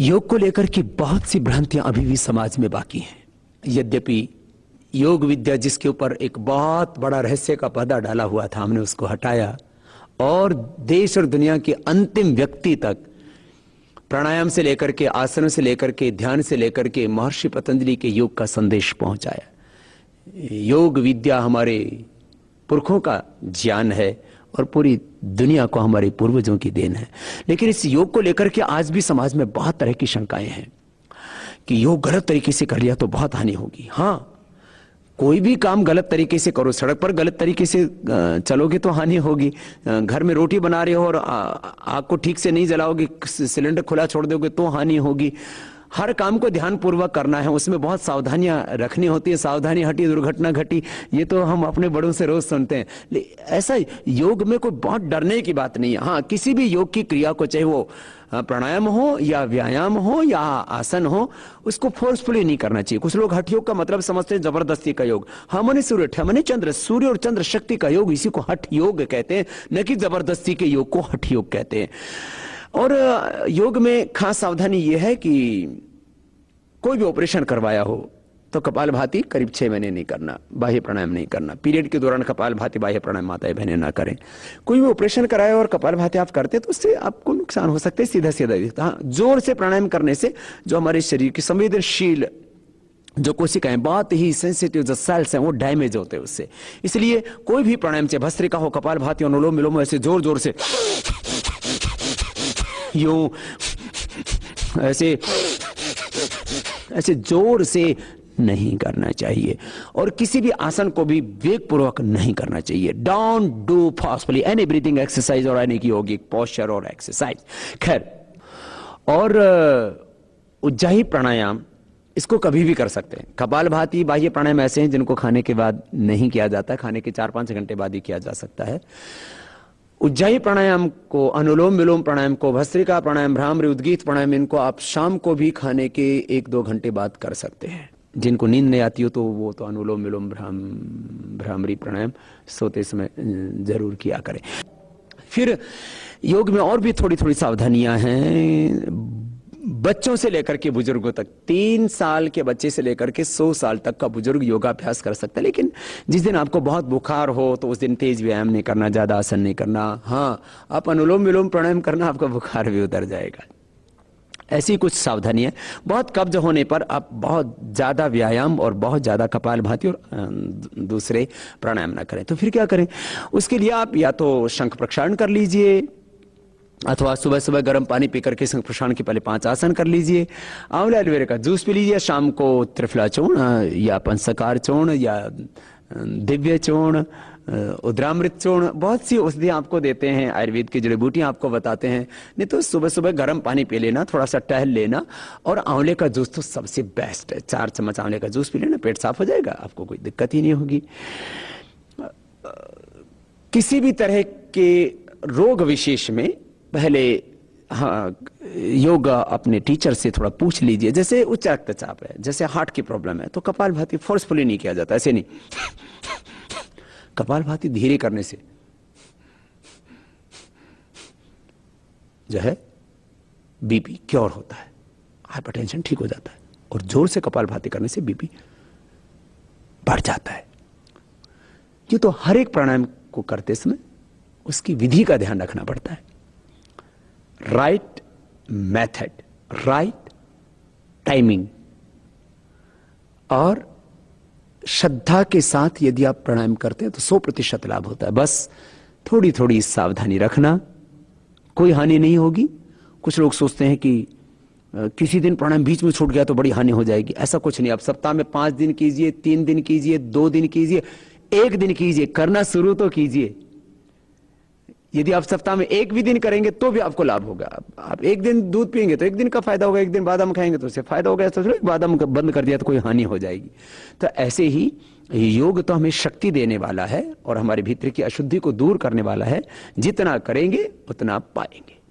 योग को लेकर की बहुत सी भ्रांतियां अभी भी समाज में बाकी हैं यद्यपि योग विद्या जिसके ऊपर एक बहुत बड़ा रहस्य का पर्दा डाला हुआ था हमने उसको हटाया और देश और दुनिया के अंतिम व्यक्ति तक प्राणायाम से लेकर के आसनों से लेकर के ध्यान से लेकर के महर्षि पतंजलि के योग का संदेश पहुंचाया योग विद्या हमारे पुरखों का ज्ञान है और पूरी दुनिया को हमारे पूर्वजों की देन है लेकिन इस योग को लेकर के आज भी समाज में बहुत तरह की शंकाएं हैं कि योग गलत तरीके से कर लिया तो बहुत हानि होगी हाँ कोई भी काम गलत तरीके से करो सड़क पर गलत तरीके से चलोगे तो हानि होगी घर में रोटी बना रहे हो और आग को ठीक से नहीं जलाओगे सिलेंडर खुला छोड़ दोगे तो हानि होगी हर काम को ध्यान पूर्वक करना है उसमें बहुत सावधानियां रखनी होती है सावधानी हटी दुर्घटना घटी ये तो हम अपने बड़ों से रोज सुनते हैं ऐसा योग में कोई बहुत डरने की बात नहीं है हाँ किसी भी योग की क्रिया को चाहे वो प्राणायाम हो या व्यायाम हो या आसन हो उसको फोर्सफुली नहीं करना चाहिए कुछ लोग हठ योग का मतलब समझते हैं जबरदस्ती का योग हमने हाँ, सूर्य हमने चंद्र सूर्य और चंद्र शक्ति का योग इसी को हठ योग कहते हैं न कि जबरदस्ती के योग को हठ योग कहते हैं और योग में खास सावधानी यह है कि कोई भी ऑपरेशन करवाया हो तो कपाल भाती करीब छह महीने नहीं करना बाह्य प्राणायाम नहीं करना पीरियड के दौरान कपाल भाती बाह्य प्राणायाम माता बहने ना करें कोई भी ऑपरेशन कराए और कपाल भाती आप करते तो उससे आपको नुकसान हो सकता है सीधा सीधा दिखता हाँ जोर से प्राणायाम करने से जो हमारे शरीर की संवेदनशील जो कोशिकाएं बहुत ही सेंसिटिव जो सेल्स हैं वो डैमेज होते हैं उससे इसलिए कोई भी प्राणायाम चाहे भस्त्रिका हो कपाल भाती हो अनुलोम विलोम ऐसे जोर जोर से यू ऐसे ऐसे जोर से नहीं करना चाहिए और किसी भी आसन को भी वेगपूर्वक नहीं करना चाहिए don't do forcefully any breathing exercise और एनी योगिक पोस्चर और एक्सरसाइज खैर और उज्जाही प्राणायाम इसको कभी भी कर सकते हैं कपाल भाती बाह्य प्राणायाम ऐसे हैं जिनको खाने के बाद नहीं किया जाता खाने के चार पाँच घंटे बाद ही किया जा सकता है उज्जाई प्राणायाम को अनुलोम विलोम प्राणायाम को भस्त्रिका प्राणायाम भ्राम उद्गीत प्राणायाम इनको आप शाम को भी खाने के एक दो घंटे बाद कर सकते हैं जिनको नींद नहीं आती हो तो वो तो अनुलोम विलोम भ्राम भ्रामरी प्राणायाम सोते समय जरूर किया करें फिर योग में और भी थोड़ी थोड़ी सावधानियां हैं बच्चों से लेकर के बुजुर्गों तक तीन साल के बच्चे से लेकर के सौ साल तक का बुजुर्ग योगाभ्यास कर सकता है लेकिन जिस दिन आपको बहुत बुखार हो तो उस दिन तेज व्यायाम नहीं करना ज़्यादा आसन नहीं करना हाँ आप अनुलोम विलोम प्राणायाम करना आपका बुखार भी उतर जाएगा ऐसी कुछ सावधानी है बहुत कब्ज होने पर आप बहुत ज़्यादा व्यायाम और बहुत ज़्यादा कपाल भाती और दूसरे प्राणायाम ना करें तो फिर क्या करें उसके लिए आप या तो शंख प्रक्षारण कर लीजिए अथवा सुबह सुबह गर्म पानी पी करके प्रशाण के पहले पांच आसन कर लीजिए आंवला एलोवेरा का जूस पी लीजिए शाम को त्रिफला चूर्ण या पंचकार चूर्ण या दिव्य चूर्ण उद्रामृत चूर्ण बहुत सी औषधियाँ आपको देते हैं आयुर्वेद की जड़ी बूटियाँ आपको बताते हैं नहीं तो सुबह सुबह गर्म पानी पी लेना थोड़ा सा टहल लेना और आंवले का जूस तो सबसे बेस्ट है चार चम्मच आंवले का जूस पी लेना पेट साफ हो जाएगा आपको कोई दिक्कत ही नहीं होगी किसी भी तरह के रोग विशेष में पहले हाँ योगा अपने टीचर से थोड़ा पूछ लीजिए जैसे उच्च रक्तचाप है जैसे हार्ट की प्रॉब्लम है तो कपाल भाती फोर्सफुली नहीं किया जाता ऐसे नहीं कपाल भाती धीरे करने से जो है बीपी क्योर होता है हाइपरटेंशन ठीक हो जाता है और जोर से कपाल भाती करने से बीपी बढ़ जाता है ये तो हर एक प्राणायाम को करते समय उसकी विधि का ध्यान रखना पड़ता है right method, right timing और श्रद्धा के साथ यदि आप प्राणायाम करते हैं तो सौ प्रतिशत लाभ होता है बस थोड़ी थोड़ी सावधानी रखना कोई हानि नहीं होगी कुछ लोग सोचते हैं कि किसी दिन प्राणायाम बीच में छूट गया तो बड़ी हानि हो जाएगी ऐसा कुछ नहीं आप सप्ताह में पांच दिन कीजिए तीन दिन कीजिए दो दिन कीजिए एक दिन कीजिए करना शुरू तो कीजिए यदि आप सप्ताह में एक भी दिन करेंगे तो भी आपको लाभ होगा आप एक दिन दूध पियेंगे तो एक दिन का फायदा होगा एक दिन बादाम खाएंगे तो उससे फायदा होगा ऐसा बादाम बंद कर दिया तो कोई हानि हो जाएगी तो ऐसे ही योग तो हमें शक्ति देने वाला है और हमारे भीतर की अशुद्धि को दूर करने वाला है जितना करेंगे उतना पाएंगे